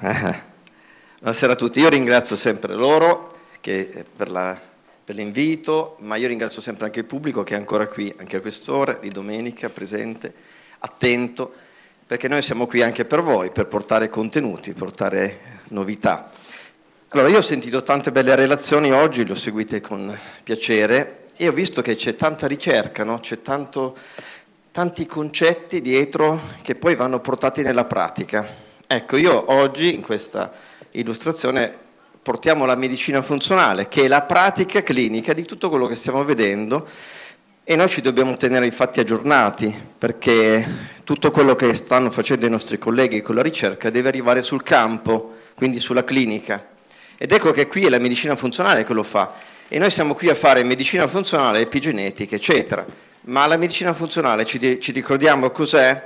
Eh, buonasera a tutti, io ringrazio sempre loro eh, per, la, per, l'invito, ma io ringrazio sempre anche il pubblico che è ancora qui, anche a quest'ora, di domenica, presente, attento, perché noi siamo qui anche per voi, per portare contenuti, portare novità. Allora, io ho sentito tante belle relazioni oggi, le ho seguite con piacere, io ho visto che c'è tanta ricerca, no? c'è tanto, tanti concetti dietro che poi vanno portati nella pratica. Ecco, io oggi in questa illustrazione portiamo la medicina funzionale, che è la pratica clinica di tutto quello che stiamo vedendo e noi ci dobbiamo tenere infatti aggiornati perché tutto quello che stanno facendo i nostri colleghi con la ricerca deve arrivare sul campo, quindi sulla clinica. Ed ecco che qui è la medicina funzionale che lo fa e noi siamo qui a fare medicina funzionale, epigenetica, eccetera. Ma la medicina funzionale, ci, ci ricordiamo cos'è?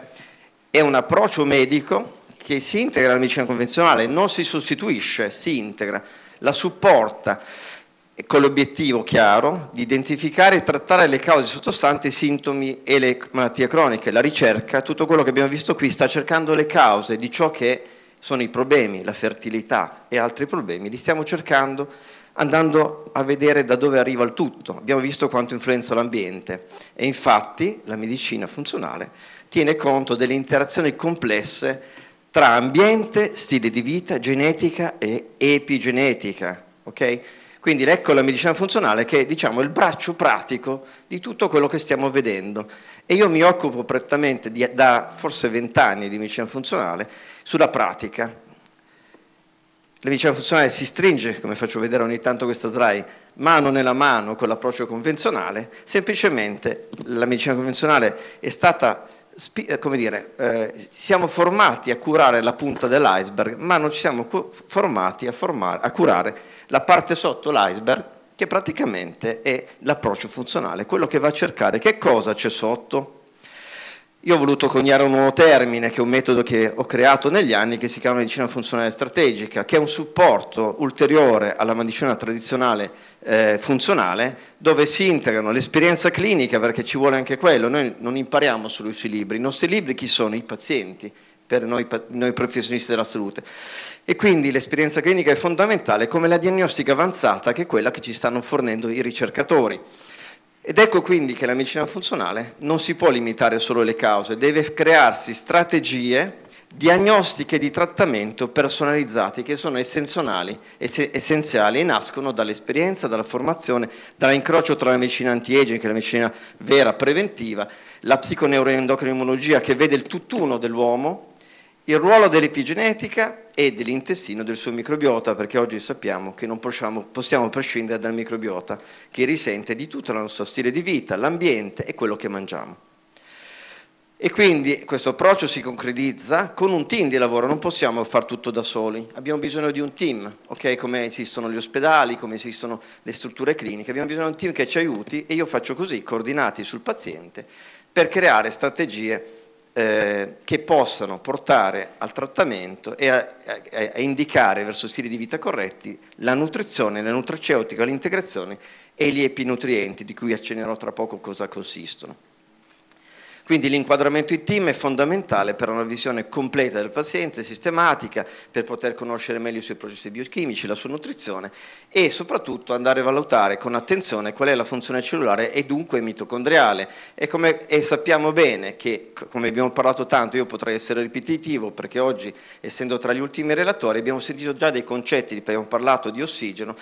È un approccio medico che si integra alla medicina convenzionale, non si sostituisce, si integra, la supporta con l'obiettivo chiaro di identificare e trattare le cause sottostanti, i sintomi e le malattie croniche. La ricerca, tutto quello che abbiamo visto qui, sta cercando le cause di ciò che sono i problemi, la fertilità e altri problemi, li stiamo cercando andando a vedere da dove arriva il tutto. Abbiamo visto quanto influenza l'ambiente e infatti la medicina funzionale tiene conto delle interazioni complesse tra ambiente, stile di vita, genetica e epigenetica. Okay? Quindi ecco la medicina funzionale che è diciamo, il braccio pratico di tutto quello che stiamo vedendo. E io mi occupo prettamente di, da forse vent'anni di medicina funzionale sulla pratica, la medicina funzionale si stringe, come faccio vedere ogni tanto questa slide, mano nella mano con l'approccio convenzionale, semplicemente la medicina convenzionale è stata eh, come dire, eh, siamo formati a curare la punta dell'iceberg, ma non ci siamo formati a, formare, a curare la parte sotto l'iceberg, che praticamente è l'approccio funzionale, quello che va a cercare che cosa c'è sotto, io ho voluto coniare un nuovo termine, che è un metodo che ho creato negli anni, che si chiama medicina funzionale strategica, che è un supporto ulteriore alla medicina tradizionale eh, funzionale, dove si integrano l'esperienza clinica, perché ci vuole anche quello. Noi non impariamo solo sui libri, i nostri libri chi sono? I pazienti, per noi, noi professionisti della salute. E quindi l'esperienza clinica è fondamentale, come la diagnostica avanzata, che è quella che ci stanno fornendo i ricercatori. Ed ecco quindi che la medicina funzionale non si può limitare solo alle cause, deve crearsi strategie diagnostiche di trattamento personalizzate che sono essenziali, essenziali e nascono dall'esperienza, dalla formazione, dall'incrocio tra la medicina anti-aging, che è la medicina vera, preventiva, la psiconeuroendocrinologia che vede il tutt'uno dell'uomo il ruolo dell'epigenetica e dell'intestino del suo microbiota, perché oggi sappiamo che non possiamo, possiamo prescindere dal microbiota che risente di tutto il nostro stile di vita, l'ambiente e quello che mangiamo. E quindi questo approccio si concretizza con un team di lavoro, non possiamo far tutto da soli, abbiamo bisogno di un team, okay? come esistono gli ospedali, come esistono le strutture cliniche, abbiamo bisogno di un team che ci aiuti e io faccio così, coordinati sul paziente, per creare strategie eh, che possano portare al trattamento e a, a, a, indicare verso stili di vita corretti la nutrizione, la nutraceutica, l'integrazione e gli epinutrienti, di cui accennerò tra poco cosa consistono. Quindi l'inquadramento in team è fondamentale per una visione completa del paziente, sistematica, per poter conoscere meglio i suoi processi biochimici, la sua nutrizione e soprattutto andare a valutare con attenzione qual è la funzione cellulare e dunque mitocondriale. E, come, e sappiamo bene che, come abbiamo parlato tanto, io potrei essere ripetitivo perché oggi, essendo tra gli ultimi relatori, abbiamo sentito già dei concetti, abbiamo parlato di ossigeno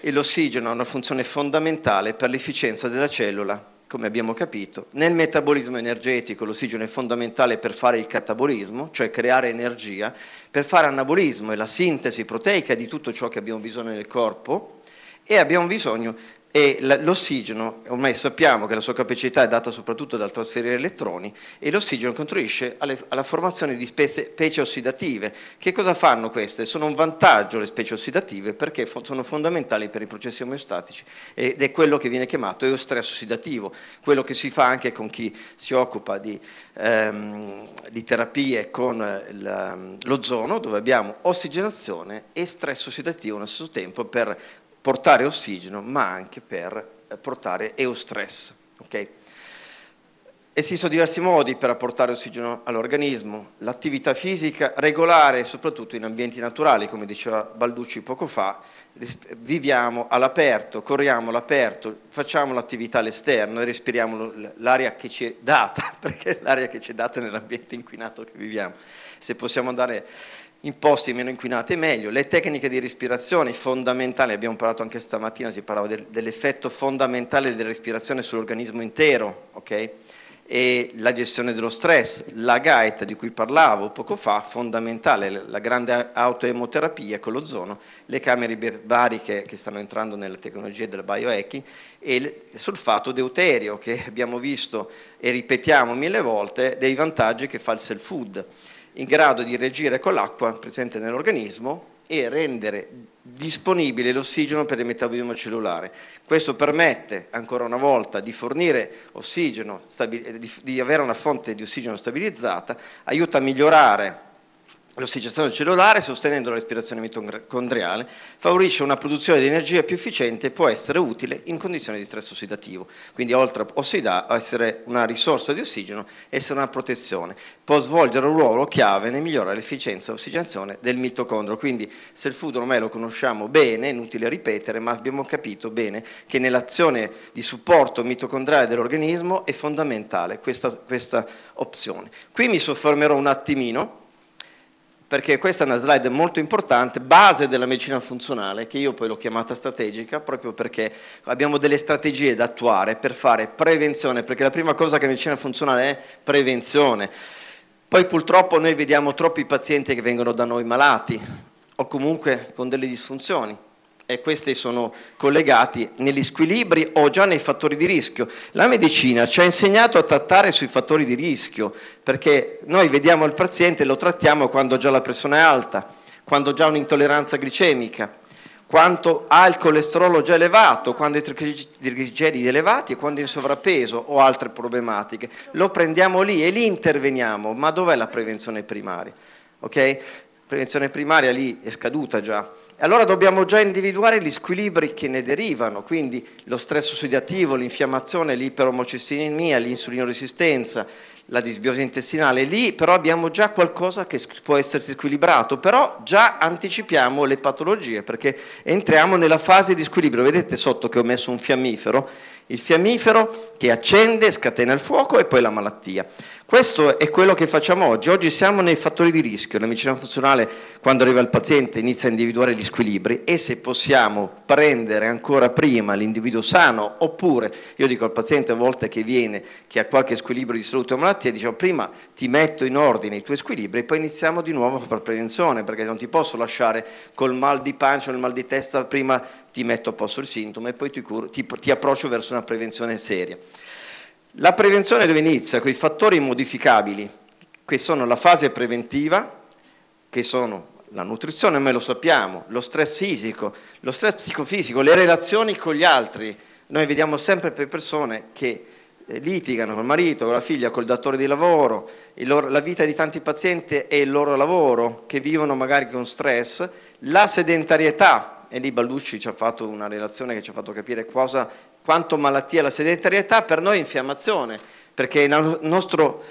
e l'ossigeno ha una funzione fondamentale per l'efficienza della cellula come abbiamo capito, nel metabolismo energetico l'ossigeno è fondamentale per fare il catabolismo, cioè creare energia, per fare anabolismo e la sintesi proteica di tutto ciò che abbiamo bisogno nel corpo e abbiamo bisogno e l'ossigeno, ormai sappiamo che la sua capacità è data soprattutto dal trasferire elettroni, e l'ossigeno contribuisce alla formazione di specie ossidative. Che cosa fanno queste? Sono un vantaggio le specie ossidative perché sono fondamentali per i processi omeostatici ed è quello che viene chiamato eostress ossidativo, quello che si fa anche con chi si occupa di, ehm, di terapie con ehm, l'ozono, dove abbiamo ossigenazione e stress ossidativo allo stesso tempo per portare ossigeno, ma anche per eh, portare eustress. Okay? Esistono diversi modi per apportare ossigeno all'organismo, l'attività fisica regolare, soprattutto in ambienti naturali, come diceva Balducci poco fa, viviamo all'aperto, corriamo all'aperto, facciamo l'attività all'esterno e respiriamo l'aria che ci è data, perché l'aria che ci è data è nell'ambiente inquinato che viviamo. Se possiamo andare in posti meno inquinati è meglio. Le tecniche di respirazione fondamentali, abbiamo parlato anche stamattina, si parlava del, dell'effetto fondamentale della respirazione sull'organismo intero, ok? E la gestione dello stress, la GAET di cui parlavo poco fa, fondamentale, la grande autoemoterapia con l'ozono, le camere bariche che stanno entrando nella tecnologia del biohacking e il solfato deuterio che abbiamo visto e ripetiamo mille volte dei vantaggi che fa il self food in grado di reagire con l'acqua presente nell'organismo e rendere disponibile l'ossigeno per il metabolismo cellulare. Questo permette ancora una volta di fornire ossigeno, di avere una fonte di ossigeno stabilizzata, aiuta a migliorare L'ossigenazione cellulare, sostenendo la respirazione mitocondriale, favorisce una produzione di energia più efficiente e può essere utile in condizioni di stress ossidativo. Quindi, oltre a essere una risorsa di ossigeno, essere una protezione. Può svolgere un ruolo chiave nel migliorare l'efficienza e ossigenazione del mitocondrio. Quindi, se il food ormai lo conosciamo bene, è inutile ripetere, ma abbiamo capito bene che nell'azione di supporto mitocondriale dell'organismo è fondamentale questa, questa opzione. Qui mi soffermerò un attimino perché questa è una slide molto importante, base della medicina funzionale, che io poi l'ho chiamata strategica, proprio perché abbiamo delle strategie da attuare per fare prevenzione, perché la prima cosa che la medicina funzionale è prevenzione. Poi purtroppo noi vediamo troppi pazienti che vengono da noi malati o comunque con delle disfunzioni e questi sono collegati negli squilibri o già nei fattori di rischio. La medicina ci ha insegnato a trattare sui fattori di rischio, perché noi vediamo il paziente e lo trattiamo quando già la pressione è alta, quando già un'intolleranza glicemica, quando ha il colesterolo già elevato, quando i trigliceridi elevati e quando è in sovrappeso o altre problematiche. Lo prendiamo lì e lì interveniamo, ma dov'è la prevenzione primaria? Okay? Prevenzione primaria lì è scaduta già e allora dobbiamo già individuare gli squilibri che ne derivano, quindi lo stress ossidativo, l'infiammazione, l'iperomocistinemia, l'insulinoresistenza, la disbiosi intestinale. Lì però abbiamo già qualcosa che può essersi squilibrato, però già anticipiamo le patologie perché entriamo nella fase di squilibrio. Vedete sotto che ho messo un fiammifero? Il fiammifero che accende, scatena il fuoco e poi la malattia. Questo è quello che facciamo oggi. Oggi siamo nei fattori di rischio. La medicina funzionale, quando arriva il paziente, inizia a individuare gli squilibri e se possiamo prendere ancora prima l'individuo sano, oppure io dico al paziente a volte che viene, che ha qualche squilibrio di salute o malattia, diciamo prima ti metto in ordine i tuoi squilibri e poi iniziamo di nuovo per prevenzione, perché non ti posso lasciare col mal di pancia o il mal di testa, prima ti metto a posto il sintomo e poi ti, curo, ti, ti approccio verso una prevenzione seria. La prevenzione dove inizia? Con i fattori modificabili, che sono la fase preventiva, che sono la nutrizione, noi lo sappiamo, lo stress fisico, lo stress psicofisico, le relazioni con gli altri. Noi vediamo sempre più persone che eh, litigano col marito, con la figlia, col datore di lavoro, loro, la vita di tanti pazienti è il loro lavoro, che vivono magari con stress, la sedentarietà, e lì Balducci ci ha fatto una relazione che ci ha fatto capire cosa quanto malattia la sedentarietà, per noi è infiammazione, perché la, nostro,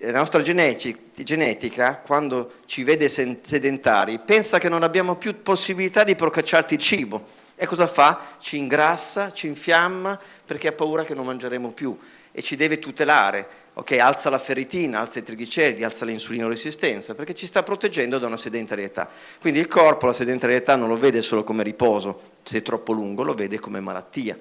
la nostra genetica, quando ci vede sedentari, pensa che non abbiamo più possibilità di procacciarti il cibo. E cosa fa? Ci ingrassa, ci infiamma, perché ha paura che non mangeremo più e ci deve tutelare. Ok, alza la ferritina, alza i trigliceridi, alza l'insulino resistenza, perché ci sta proteggendo da una sedentarietà. Quindi il corpo la sedentarietà non lo vede solo come riposo, se è troppo lungo, lo vede come malattia.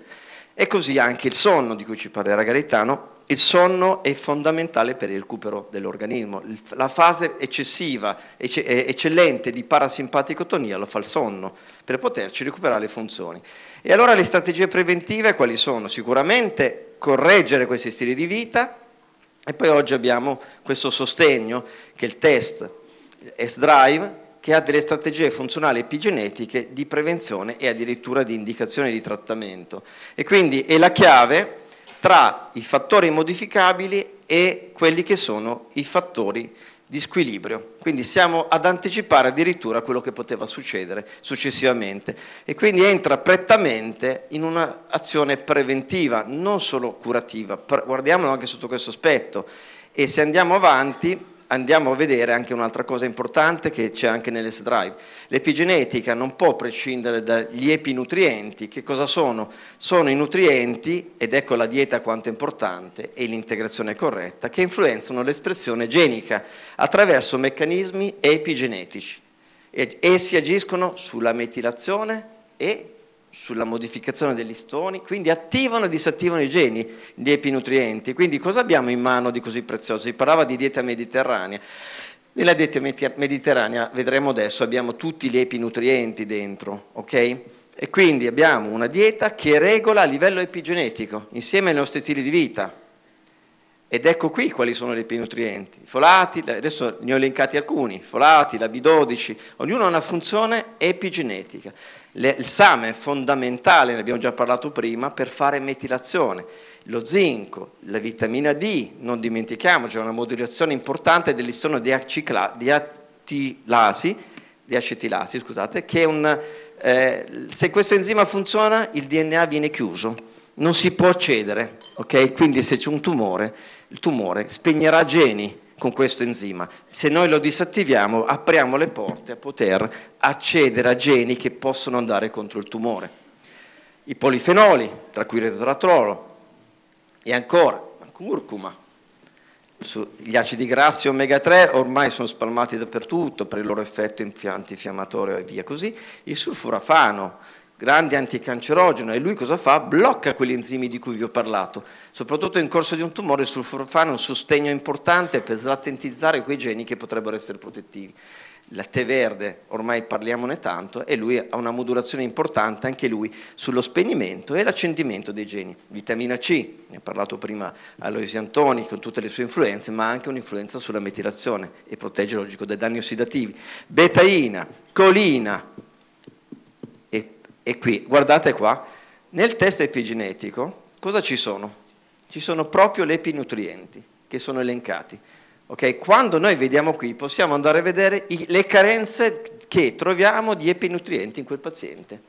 E così anche il sonno, di cui ci parlerà Gaetano, il sonno è fondamentale per il recupero dell'organismo. La fase eccessiva, eh, eccellente di parasimpaticotonia lo fa il sonno, per poterci recuperare le funzioni. E allora le strategie preventive quali sono? Sicuramente correggere questi stili di vita e poi oggi abbiamo questo sostegno che è il test S-Drive, che ha delle strategie funzionali epigenetiche di prevenzione e addirittura di indicazione di trattamento. E quindi è la chiave tra i fattori modificabili e quelli che sono i fattori di squilibrio. Quindi siamo ad anticipare addirittura quello che poteva succedere successivamente e quindi entra prettamente in un'azione preventiva, non solo curativa, guardiamolo anche sotto questo aspetto e se andiamo avanti andiamo a vedere anche un'altra cosa importante che c'è anche nell'S-Drive. L'epigenetica non può prescindere dagli epinutrienti. Che cosa sono? Sono i nutrienti, ed ecco la dieta quanto è importante, e l'integrazione corretta, che influenzano l'espressione genica attraverso meccanismi epigenetici. Essi agiscono sulla metilazione e sulla modificazione degli stoni, quindi attivano e disattivano i geni di epinutrienti. Quindi cosa abbiamo in mano di così prezioso? Si parlava di dieta mediterranea. Nella dieta mediterranea, vedremo adesso, abbiamo tutti gli epinutrienti dentro, ok? E quindi abbiamo una dieta che regola a livello epigenetico, insieme ai nostri stili di vita. Ed ecco qui quali sono gli epinutrienti. I folati, adesso ne ho elencati alcuni, folati, la B12, ognuno ha una funzione epigenetica il same è fondamentale, ne abbiamo già parlato prima, per fare metilazione. Lo zinco, la vitamina D, non dimentichiamoci, è una modulazione importante dell'istono di, acetilasi, di acetilasi scusate, che un, eh, se questo enzima funziona il DNA viene chiuso, non si può accedere, okay? quindi se c'è un tumore, il tumore spegnerà geni, con questo enzima. Se noi lo disattiviamo apriamo le porte a poter accedere a geni che possono andare contro il tumore. I polifenoli, tra cui il retrotratrolo, e ancora la curcuma, gli acidi grassi omega 3 ormai sono spalmati dappertutto per il loro effetto antinfiammatorio e via così, il sulfurafano, grande anticancerogeno e lui cosa fa? Blocca quegli enzimi di cui vi ho parlato, soprattutto in corso di un tumore sul sulforfano un sostegno importante per slatentizzare quei geni che potrebbero essere protettivi. La tè verde, ormai parliamone tanto, e lui ha una modulazione importante anche lui sullo spegnimento e l'accendimento dei geni. Vitamina C, ne ha parlato prima Aloisi Antoni con tutte le sue influenze, ma ha anche un'influenza sulla metilazione e protegge logico dai danni ossidativi. Betaina, colina, e qui, guardate qua, nel test epigenetico cosa ci sono? Ci sono proprio le epinutrienti che sono elencati. Okay? Quando noi vediamo qui possiamo andare a vedere le carenze che troviamo di epinutrienti in quel paziente.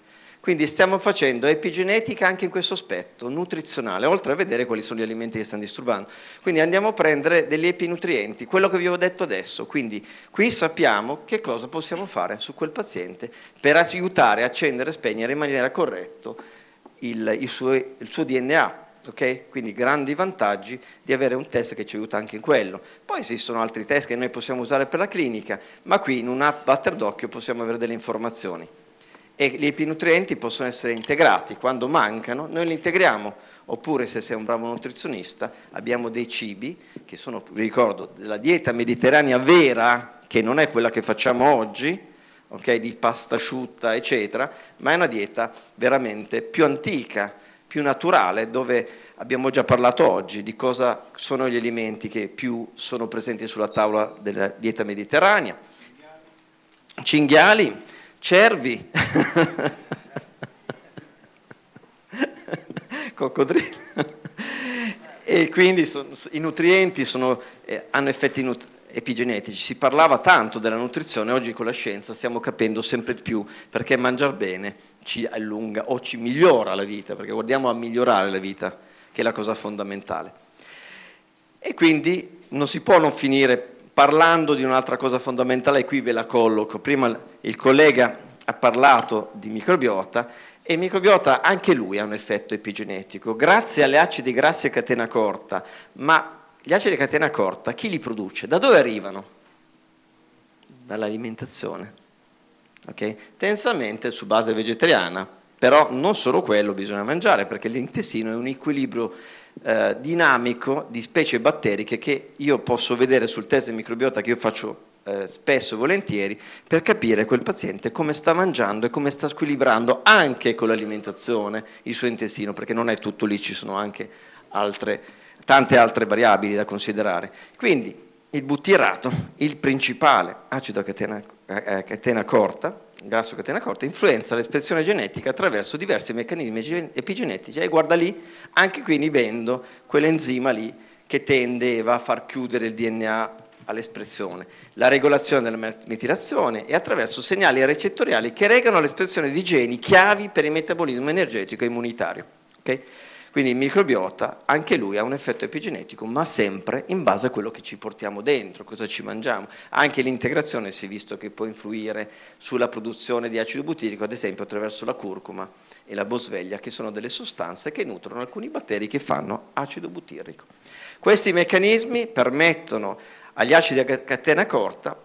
Quindi stiamo facendo epigenetica anche in questo aspetto nutrizionale, oltre a vedere quali sono gli alimenti che stanno disturbando. Quindi andiamo a prendere degli epinutrienti, quello che vi ho detto adesso. Quindi qui sappiamo che cosa possiamo fare su quel paziente per aiutare a accendere e spegnere in maniera corretta il, il, suo, il suo DNA, Okay? Quindi grandi vantaggi di avere un test che ci aiuta anche in quello. Poi esistono altri test che noi possiamo usare per la clinica, ma qui in un app batter d'occhio possiamo avere delle informazioni e gli epinutrienti possono essere integrati, quando mancano noi li integriamo, oppure se sei un bravo nutrizionista abbiamo dei cibi che sono, vi ricordo, la dieta mediterranea vera, che non è quella che facciamo oggi, okay, di pasta asciutta, eccetera, ma è una dieta veramente più antica, più naturale, dove abbiamo già parlato oggi di cosa sono gli alimenti che più sono presenti sulla tavola della dieta mediterranea. Cinghiali cervi, coccodrilli. e quindi i nutrienti sono, eh, hanno effetti epigenetici. Si parlava tanto della nutrizione, oggi con la scienza stiamo capendo sempre di più perché mangiare bene ci allunga o ci migliora la vita, perché guardiamo a migliorare la vita, che è la cosa fondamentale. E quindi non si può non finire parlando di un'altra cosa fondamentale, qui ve la colloco. Prima il collega ha parlato di microbiota e microbiota anche lui ha un effetto epigenetico, grazie alle acidi grassi a catena corta, ma gli acidi a catena corta chi li produce? Da dove arrivano? Dall'alimentazione. Okay? Tensamente su base vegetariana, però non solo quello bisogna mangiare perché l'intestino è un equilibrio eh, dinamico di specie batteriche che io posso vedere sul test di microbiota che io faccio eh, spesso e volentieri per capire quel paziente come sta mangiando e come sta squilibrando anche con l'alimentazione il suo intestino, perché non è tutto lì, ci sono anche altre, tante altre variabili da considerare. Quindi il buttirato, il principale acido a catena, a eh, eh, catena corta, grasso catena corta, influenza l'espressione genetica attraverso diversi meccanismi epigenetici e guarda lì, anche qui inibendo quell'enzima lì che tendeva a far chiudere il DNA all'espressione, la regolazione della metilazione e attraverso segnali recettoriali che regano l'espressione di geni chiavi per il metabolismo energetico e immunitario. Okay? Quindi il microbiota, anche lui ha un effetto epigenetico, ma sempre in base a quello che ci portiamo dentro, cosa ci mangiamo. Anche l'integrazione si è visto che può influire sulla produzione di acido butirico, ad esempio attraverso la curcuma e la bosveglia, che sono delle sostanze che nutrono alcuni batteri che fanno acido butirico. Questi meccanismi permettono agli acidi a catena corta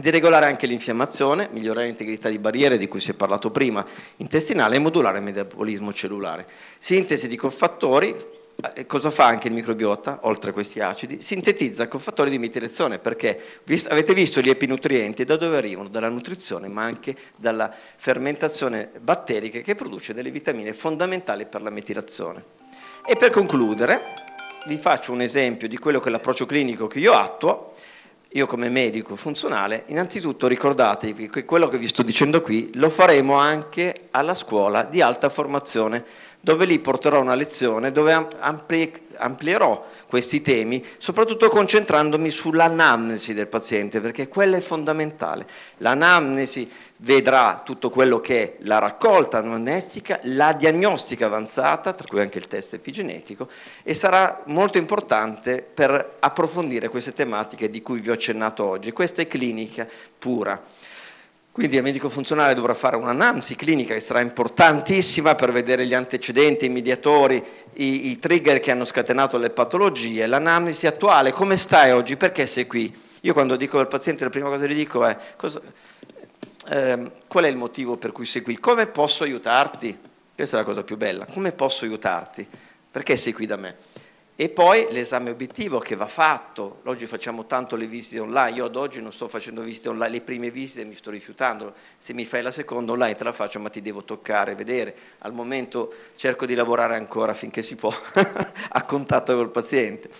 di regolare anche l'infiammazione, migliorare l'integrità di barriere di cui si è parlato prima, intestinale e modulare il metabolismo cellulare. Sintesi di cofattori, eh, cosa fa anche il microbiota, oltre a questi acidi? Sintetizza cofattori di mitilazione, perché avete visto gli epinutrienti da dove arrivano? Dalla nutrizione, ma anche dalla fermentazione batterica che produce delle vitamine fondamentali per la metilazione. E per concludere, vi faccio un esempio di quello che è l'approccio clinico che io attuo, io come medico funzionale, innanzitutto ricordatevi che quello che vi sto dicendo qui lo faremo anche alla scuola di alta formazione, dove lì porterò una lezione dove ampli amplierò questi temi, soprattutto concentrandomi sull'anamnesi del paziente, perché quella è fondamentale. L'anamnesi vedrà tutto quello che è la raccolta anamnestica, la diagnostica avanzata, tra cui anche il test epigenetico, e sarà molto importante per approfondire queste tematiche di cui vi ho accennato oggi. Questa è clinica pura. Quindi il medico funzionale dovrà fare un'anamnesi clinica che sarà importantissima per vedere gli antecedenti, i mediatori, i, i trigger che hanno scatenato le patologie, l'anamnesi attuale, come stai oggi, perché sei qui? Io quando dico al paziente la prima cosa che gli dico è cosa, eh, qual è il motivo per cui sei qui, come posso aiutarti? Questa è la cosa più bella, come posso aiutarti? Perché sei qui da me? E poi l'esame obiettivo che va fatto, oggi facciamo tanto le visite online, io ad oggi non sto facendo visite online, le prime visite mi sto rifiutando, se mi fai la seconda online te la faccio ma ti devo toccare, vedere, al momento cerco di lavorare ancora finché si può a contatto col paziente.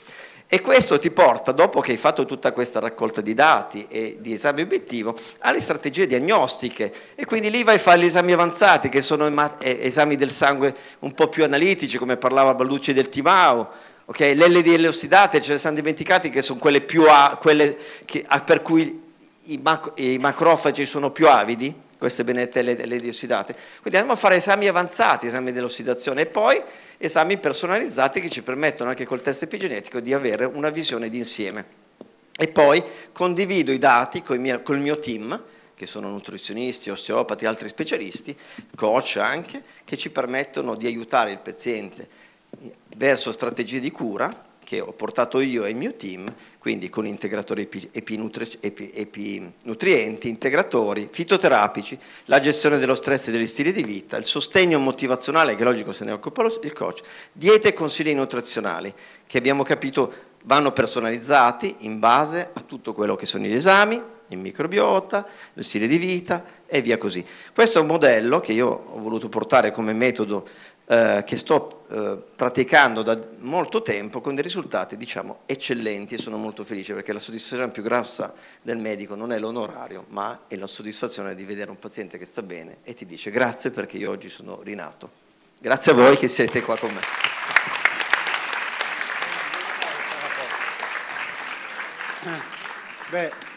E questo ti porta, dopo che hai fatto tutta questa raccolta di dati e di esame obiettivo, alle strategie diagnostiche. E quindi lì vai a fare gli esami avanzati, che sono esami del sangue un po' più analitici, come parlava Ballucci del Timao, Okay? Le LDL ossidate ce le siamo dimenticate che sono quelle, più a, quelle che, a, per cui i, mac, i, macrofagi sono più avidi, queste benedette LDL ossidate. Quindi andiamo a fare esami avanzati, esami dell'ossidazione e poi esami personalizzati che ci permettono anche col test epigenetico di avere una visione d'insieme. E poi condivido i dati col mio, col mio team che sono nutrizionisti, osteopati, altri specialisti, coach anche, che ci permettono di aiutare il paziente verso strategie di cura che ho portato io e il mio team, quindi con integratori epinutrienti, integratori, fitoterapici, la gestione dello stress e degli stili di vita, il sostegno motivazionale, che logico se ne occupa il coach, diete e consigli nutrizionali, che abbiamo capito vanno personalizzati in base a tutto quello che sono gli esami, in microbiota, lo stile di vita e via così. Questo è un modello che io ho voluto portare come metodo eh, che sto eh, praticando da molto tempo con dei risultati diciamo eccellenti e sono molto felice perché la soddisfazione più grossa del medico non è l'onorario ma è la soddisfazione di vedere un paziente che sta bene e ti dice grazie perché io oggi sono rinato. Grazie a voi che siete qua con me. Beh,